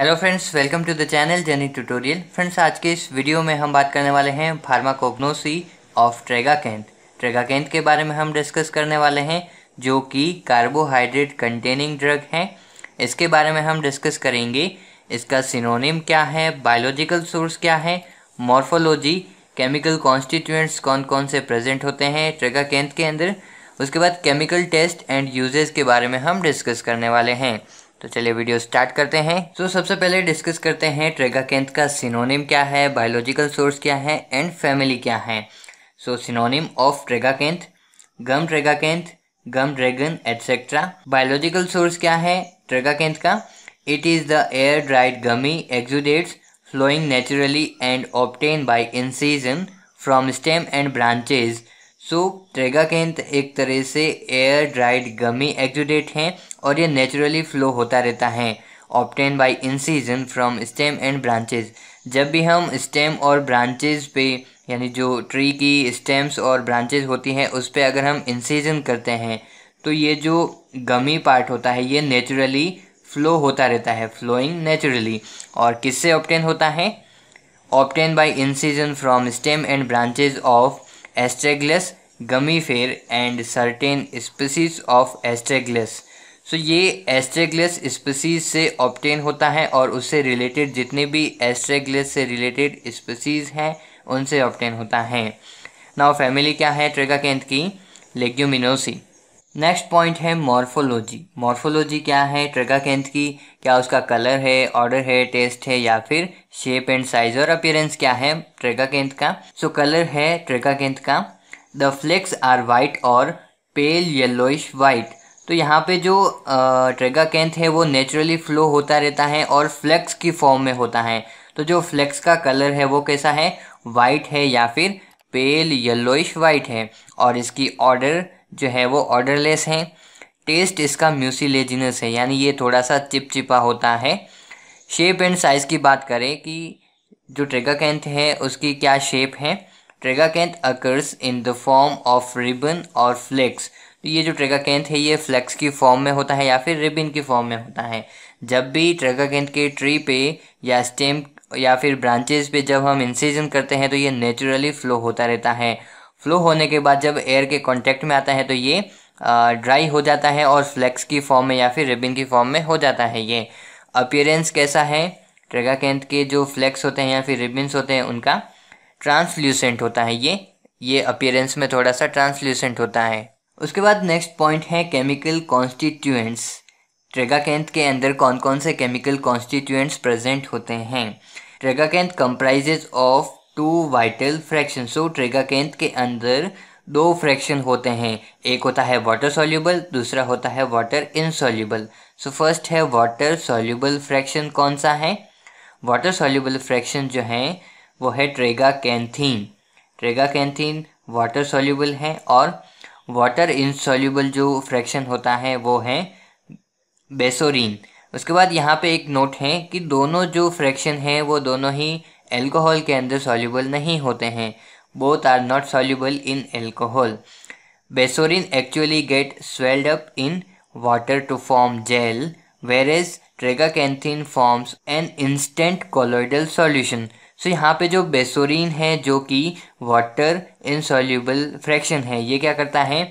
hello friends welcome to the channel journey tutorial friends आज के इस वीडियो में हम बात करने वाले हैं pharmacognosy of tragacanth tragacanth के बारे में हम डिस्कस करने वाले हैं जो कि कार्बोहाइड्रेट कंटेनिंग ड्रग हैं इसके बारे में हम डिस्कस करेंगे इसका सिनोनिम क्या है बायोलॉजिकल सोर्स क्या है मॉर्फोलॉजी केमिकल कॉन्स्टिट्यूएंट्स कौन कौन से प्रेजेंट होते हैं ट्रेगा कैंट के अंदर उसके बाद केमिकल टेस्ट एंड यूजेस के बारे में हम डिस्कस करने वाले हैं तो चलिए वीडियो स्टार्ट करते हैं तो सबसे पहले डिस्कस करते हैं ट्रेगाकेंथ का सिनोनिम क्या है बायोलॉजिकल सोर्स क्या है एंड फैमिली क्या है so synonym of tragacanth gum tragacanth gum dragon etcetera biological source क्या है ट्रेगाकेंथ का it is the air dried gummy exudates flowing naturally and obtained by incision from stem and branches so traga tragacanth एक तरह से air dried गमी exudate हैं और ये naturally flow होता रहता है obtained by incision from stem and branches जब भी हम स्टेम और ब्रांचेज पे यानी जो ट्री की स्टेम्स और ब्रांचेज होती हैं उस पर अगर हम इंसीजन करते हैं तो ये जो गमी पार्ट होता है ये नेचुरली फ्लो होता रहता है फ्लोइंग नेचुरली और किससे ऑप्टेन होता है obtained by incision from stem and branches of astragalus gummifer and certain species of astragalus so so, ये एस्ट्रेगलेस स्पीसीज से ऑप्टेन होता है और उससे रिलेटेड जितने भी एस्ट्रेगलेस से रिलेटेड स्पीसीज हैं उनसे ऑप्टेन होता है नाउ फैमिली क्या है ट्रेगा ट्रेगाकेंथ की लेग्यूमिनोसी नेक्स्ट पॉइंट है मॉर्फोलॉजी मॉर्फोलॉजी क्या है ट्रेगा ट्रेगाकेंथ की क्या उसका कलर है ऑर्डर है टेस्ट है या फिर शेप एंड साइज और अपियरेंस क्या है ट्रेगा ट्रेगाकेंथ का सो so, कलर है ट्रेगाकेंथ का द फ्लेक्स आर वाइट और पेल येलोइश वाइट तो यहाँ पे जो ट्रेगा कैंथ है वो नेचुरली फ्लो होता रहता है और फ्लेक्स की फॉर्म में होता है तो जो फ्लेक्स का कलर है वो कैसा है वाइट है या फिर पेल येलोइश वाइट है और इसकी ऑर्डर जो है वो ऑर्डरलेस है टेस्ट इसका म्यूसीलेजिनस है यानी ये थोड़ा सा चिपचिपा होता है शेप एंड साइज़ की बात करें कि जो ट्रेगा कैंथ है उसकी क्या शेप है tragacanth occurs in the form of ribbon और फ्लेक्स तो ये जो ट्रेगा कैंथ है ये फ्लैक्स की फॉर्म में होता है या फिर रिबिन की फॉर्म में होता है जब भी ट्रेगा कैंथ के ट्री पे या स्टेम या फिर ब्रांचेज पे जब हम इंसीजन करते हैं तो ये नेचुरली फ्लो होता रहता है फ्लो होने के बाद जब एयर के कॉन्टैक्ट में आता है तो ये ड्राई हो जाता है और फ्लैक्स की फॉर्म में या फिर रिबिन की फॉर्म में हो जाता है ये अपियरेंस कैसा है ट्रेगा कैंथ के जो फ्लैक्स होते हैं या फिर रिबिन होते हैं उनका ट्रांसल्यूसेंट होता है ये ये अपियरेंस में थोड़ा सा ट्रांसल्यूसेंट होता है उसके बाद नेक्स्ट पॉइंट है केमिकल कॉन्स्टिट्यूएंट्स ट्रेगाकेंथ के अंदर कौन कौन से केमिकल कॉन्स्टिट्यूएंट्स प्रेजेंट होते हैं tragacanth comprises of two vital fraction so tragacanth के अंदर दो फ्रैक्शन होते हैं एक होता है वाटर सॉल्यूबल दूसरा होता है वाटर इनसॉल्यूबल सो फर्स्ट है वाटर सॉल्यूबल फ्रैक्शन कौन सा है वाटर सॉल्यूबल फ्रैक्शन जो है वो है ट्रेगा कैंथीन ट्रेगा कैंथीन वाटर सॉल्यूबल है और वाटर इंसॉल्यूबल जो फ्रैक्शन होता है वो है बेसोरीन उसके बाद यहाँ पे एक नोट है कि दोनों जो फ्रैक्शन हैं वो दोनों ही एल्कोहल के अंदर सॉल्यूबल नहीं होते हैं both are not soluble in alcohol bassorin actually get swelled up in water to form gel where traga tragacanthin forms an instant colloidal solution so so, यहाँ पे जो बेसोरीन है जो कि वाटर इनसॉल्यूबल फ्रैक्शन है ये क्या करता है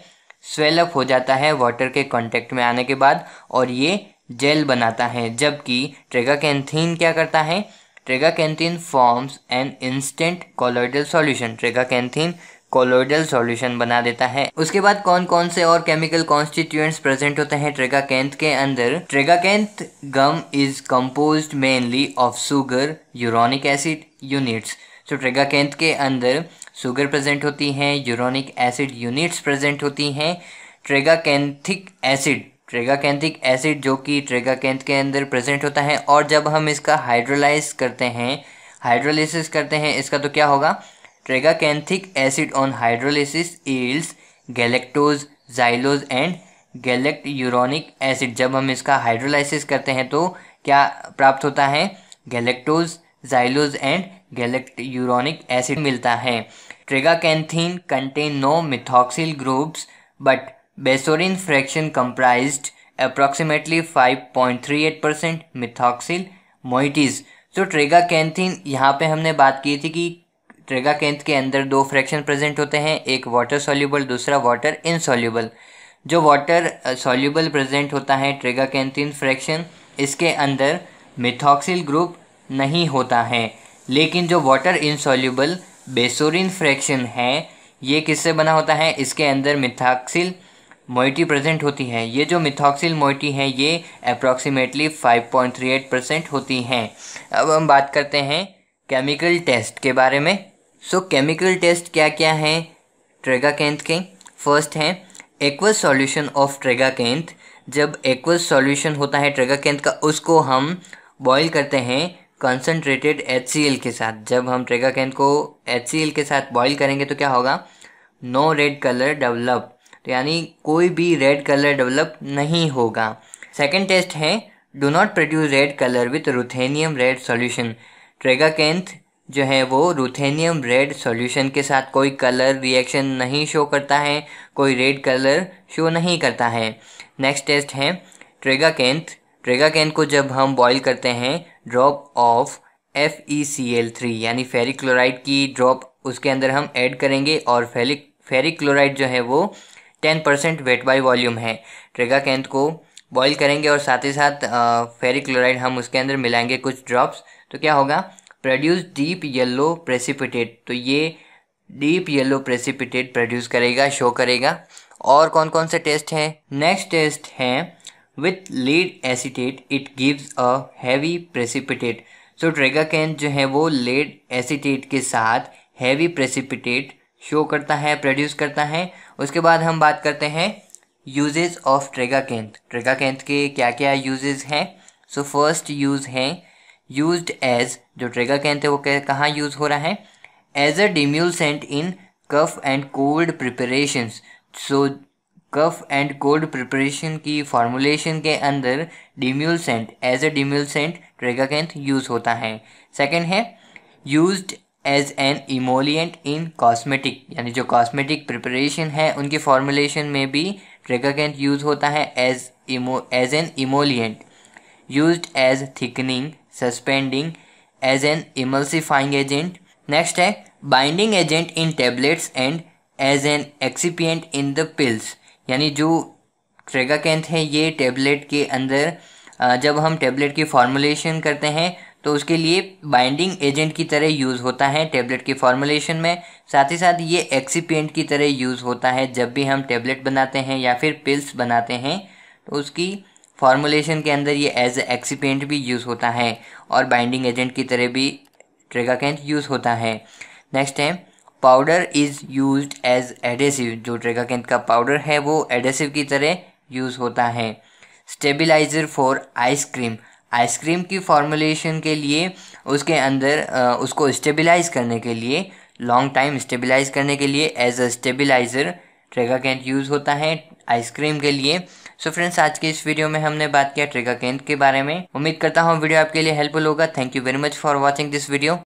स्वेलअप हो जाता है वाटर के कांटेक्ट में आने के बाद और ये जेल बनाता है जबकि ट्रेगाकैंथीन क्या करता है tragacanthin forms an instant colloidal solution tragacanthin colloidal solution बना देता है उसके बाद कौन कौन से और केमिकल कॉन्स्टिट्यूएंट्स प्रेजेंट होते हैं ट्रेगाकेंथ के अंदर tragacanth gum is composed mainly of sugar uronic acid units तो ट्रेगाकेंथ के अंदर सुगर प्रेजेंट होती हैं यूरोनिक एसिड यूनिट्स प्रेजेंट होती हैं ट्रेगाकेंथिक एसिड ट्रेगाकेंथिक एसिड जो कि ट्रेगाकेंथ के अंदर प्रेजेंट होता है और जब हम इसका हाइड्रोलाइज करते हैं हाइड्रोलिसिस करते हैं इसका तो क्या होगा tragacanthic acid on hydrolysis yields galactose xylose and galacturonic acid जब हम इसका हाइड्रोलाइसिस करते हैं तो क्या प्राप्त होता है galactose xylose and galacturonic acid मिलता है tragacanthin contain no methoxyl groups but bassorin fraction comprise approximately five point three eight percent methoxyl moieties तो ट्रेगाकैंथीन यहाँ पे हमने बात की थी कि ट्रेगाकेंथ के अंदर दो फ्रैक्शन प्रेजेंट होते हैं एक वाटर सॉल्यूबल दूसरा वाटर इनसॉल्यूबल जो वाटर सॉल्यूबल प्रेजेंट होता है ट्रेगाकेंथिन फ्रैक्शन इसके अंदर मिथॉक्सिल ग्रुप नहीं होता है लेकिन जो वाटर इनसॉल्यूबल बेसोरिन फ्रैक्शन है ये किससे बना होता है इसके अंदर मिथॉक्सिल मोइटी प्रेजेंट होती है ये जो मिथॉक्सिल मोइटी है ये अप्रॉक्सीमेटली 5.38 परसेंट होती हैं अब हम बात करते हैं केमिकल टेस्ट के बारे में सो केमिकल टेस्ट क्या क्या हैं ट्रेगाकेंथ के फर्स्ट हैं एक्वस सॉल्यूशन ऑफ ट्रेगाकेंथ जब एक्वस सॉल्यूशन होता है ट्रेगाकेंथ का उसको हम बॉईल करते हैं कंसनट्रेटेड एच के साथ जब हम ट्रेगाकेंथ को एच के साथ बॉईल करेंगे तो क्या होगा नो रेड कलर डेवलप तो यानी कोई भी रेड कलर डेवलप नहीं होगा सेकेंड टेस्ट है do not produce red colour with ruthenium red solution tragacanth जो है वो रूथेनियम रेड सॉल्यूशन के साथ कोई कलर रिएक्शन नहीं शो करता है कोई रेड कलर शो नहीं करता है नेक्स्ट टेस्ट है ट्रेगाकेंथ ट्रेगाकेंथ को जब हम बॉईल करते हैं drop of F E C L three यानी फेरिक क्लोराइड की ड्रॉप उसके अंदर हम ऐड करेंगे और फेरिक फेरिक क्लोराइड जो है वो ten percent weight by volume है ट्रेगाकेंथ को बॉईल करेंगे और साथ ही साथ फेरिक क्लोराइड हम उसके अंदर मिलाएंगे कुछ ड्रॉप्स तो क्या होगा प्रोड्यूस डीप येलो प्रेसिपिटेट तो ये डीप येलो प्रेसिपिटेट प्रोड्यूस करेगा शो करेगा और कौन कौन से टेस्ट हैं नेक्स्ट टेस्ट हैं with lead acetate it gives a heavy precipitate so tragacanth जो है वो लेड एसीटेट के साथ हैवी प्रेसिपिटेट शो करता है प्रोड्यूस करता है उसके बाद हम बात करते हैं यूजेज ऑफ ट्रेगा कैंथ ट्रेगा कैंथ के क्या क्या यूजेज हैं सो फर्स्ट यूज़ हैं यूज एज जो ट्रेगा कहते हैं वो कहाँ यूज हो रहा है as a demulcent in cough and cold preparation so cough and cold preparation की फॉर्मुलेशन के अंदर डिम्यूलसेंट एज अ डिम्यूलसेंट कैंथ यूज़ होता है सेकेंड है use as an emollient in cosmetic यानी जो कॉस्मेटिक प्रिपरेशन है उनकी फॉर्मुलेशन में भी ट्रेगा कैंथ यूज़ होता है as as an emollient use as thickening suspending as an emulsifying agent next है binding agent in tablets and as an excipient in the pills यानी जो ट्रेगाकेंथ है ये टेबलेट के अंदर जब हम टेबलेट की फॉर्मुलेशन करते हैं तो उसके लिए बाइंडिंग एजेंट की तरह यूज़ होता है टेबलेट के फॉर्मुलेशन में साथ ही साथ ये एक्सीपियंट की तरह यूज़ होता है जब भी हम टेबलेट बनाते हैं या फिर पिल्स बनाते हैं तो उसकी फार्मूलेशन के अंदर ये एज एक्सीपेंट भी यूज़ होता है और बाइंडिंग एजेंट की तरह भी कैंट यूज़ होता है नेक्स्ट है powder is use as adhesive जो ट्रेगाकेंट का पाउडर है वो एडेसिव की तरह यूज़ होता है स्टेबलाइज़र फॉर आइसक्रीम आइसक्रीम की फॉर्मुलेशन के लिए उसके अंदर उसको स्टेबलाइज करने के लिए लॉन्ग टाइम स्टेबलाइज करने के लिए एज अ स्टेबलाइज़र कैंट यूज़ होता है आइसक्रीम के लिए सो फ्रेंड्स आज के इस वीडियो में हमने बात किया ट्रिगर केंद्र के बारे में उम्मीद करता हूँ वीडियो आपके लिए हेल्पफुल होगा thank you very much for watching this video